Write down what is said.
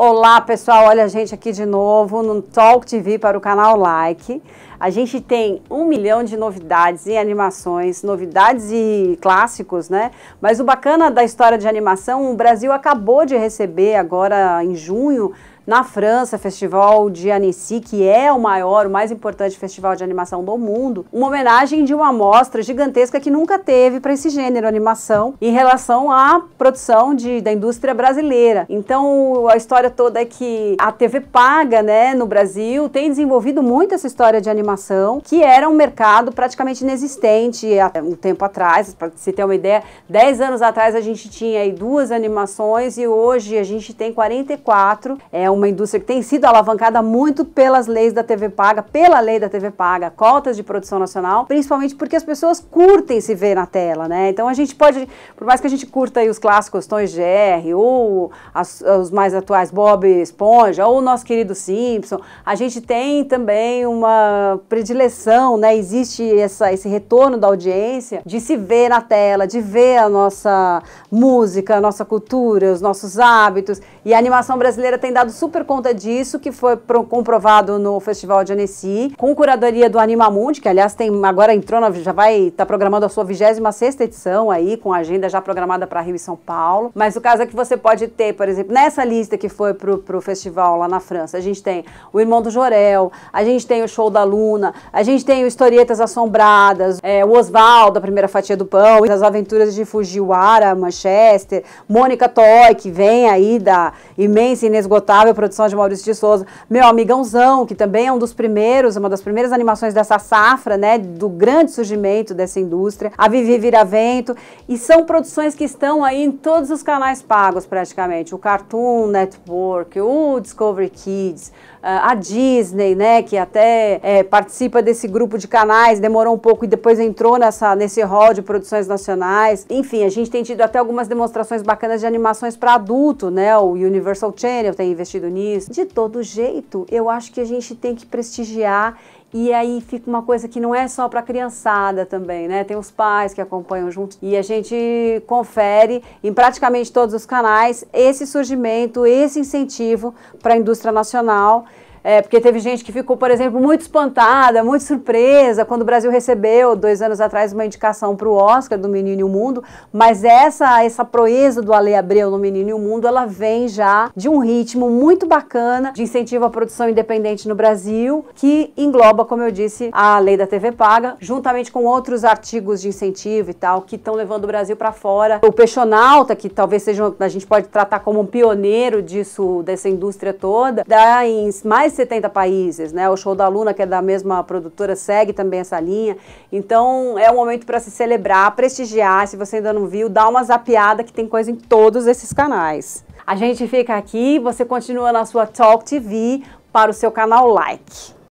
Olá, pessoal. Olha a gente aqui de novo no Talk TV para o canal Like. A gente tem um milhão de novidades e animações, novidades e clássicos, né? Mas o bacana da história de animação, o Brasil acabou de receber agora em junho na França, Festival de Annecy, que é o maior, o mais importante festival de animação do mundo, uma homenagem de uma amostra gigantesca que nunca teve para esse gênero animação em relação à produção de, da indústria brasileira. Então, a história toda é que a TV paga, né, no Brasil, tem desenvolvido muito essa história de animação informação, que era um mercado praticamente inexistente há é, um tempo atrás, para se ter uma ideia, 10 anos atrás a gente tinha aí duas animações e hoje a gente tem 44. É uma indústria que tem sido alavancada muito pelas leis da TV paga, pela lei da TV paga, cotas de produção nacional, principalmente porque as pessoas curtem se ver na tela, né? Então a gente pode, por mais que a gente curta os clássicos Tons GR ou as, os mais atuais Bob Esponja ou o nosso querido Simpson, a gente tem também uma predileção, né? Existe essa, esse retorno da audiência de se ver na tela, de ver a nossa música, a nossa cultura, os nossos hábitos. E a animação brasileira tem dado super conta disso, que foi comprovado no Festival de Annecy, com curadoria do Animamundi, que aliás tem agora entrou, na, já vai estar tá programando a sua 26 edição aí, com agenda já programada para Rio e São Paulo. Mas o caso é que você pode ter, por exemplo, nessa lista que foi pro, pro festival lá na França, a gente tem o Irmão do Jorel, a gente tem o Show da Lua, Luna, a gente tem o Historietas Assombradas, é, o Oswaldo, a primeira fatia do pão, as aventuras de Fujiwara, Manchester, Mônica Toy, que vem aí da imensa e inesgotável produção de Maurício de Souza, meu amigãozão, que também é um dos primeiros, uma das primeiras animações dessa safra, né, do grande surgimento dessa indústria, a Vivi Viravento, e são produções que estão aí em todos os canais pagos praticamente, o Cartoon Network, o Discovery Kids, ah, a Disney, né, que até é, participa desse grupo de canais, demorou um pouco e depois entrou nessa, nesse hall de produções nacionais. Enfim, a gente tem tido até algumas demonstrações bacanas de animações para adulto, né? O Universal Channel tem investido nisso. De todo jeito, eu acho que a gente tem que prestigiar e aí fica uma coisa que não é só para criançada também, né? Tem os pais que acompanham junto e a gente confere em praticamente todos os canais esse surgimento, esse incentivo para a indústria nacional. É, porque teve gente que ficou, por exemplo, muito espantada, muito surpresa, quando o Brasil recebeu, dois anos atrás, uma indicação para o Oscar do Menino e o Mundo, mas essa essa proeza do Ale Abreu no Menino e o Mundo, ela vem já de um ritmo muito bacana de incentivo à produção independente no Brasil, que engloba, como eu disse, a lei da TV paga, juntamente com outros artigos de incentivo e tal, que estão levando o Brasil para fora. O Peixonauta, que talvez seja, a gente pode tratar como um pioneiro disso, dessa indústria toda, dá em mais mais de 70 países, né? O show da Luna, que é da mesma produtora, segue também essa linha. Então é um momento para se celebrar, prestigiar. Se você ainda não viu, dá uma zapiada que tem coisa em todos esses canais. A gente fica aqui, você continua na sua Talk TV para o seu canal Like.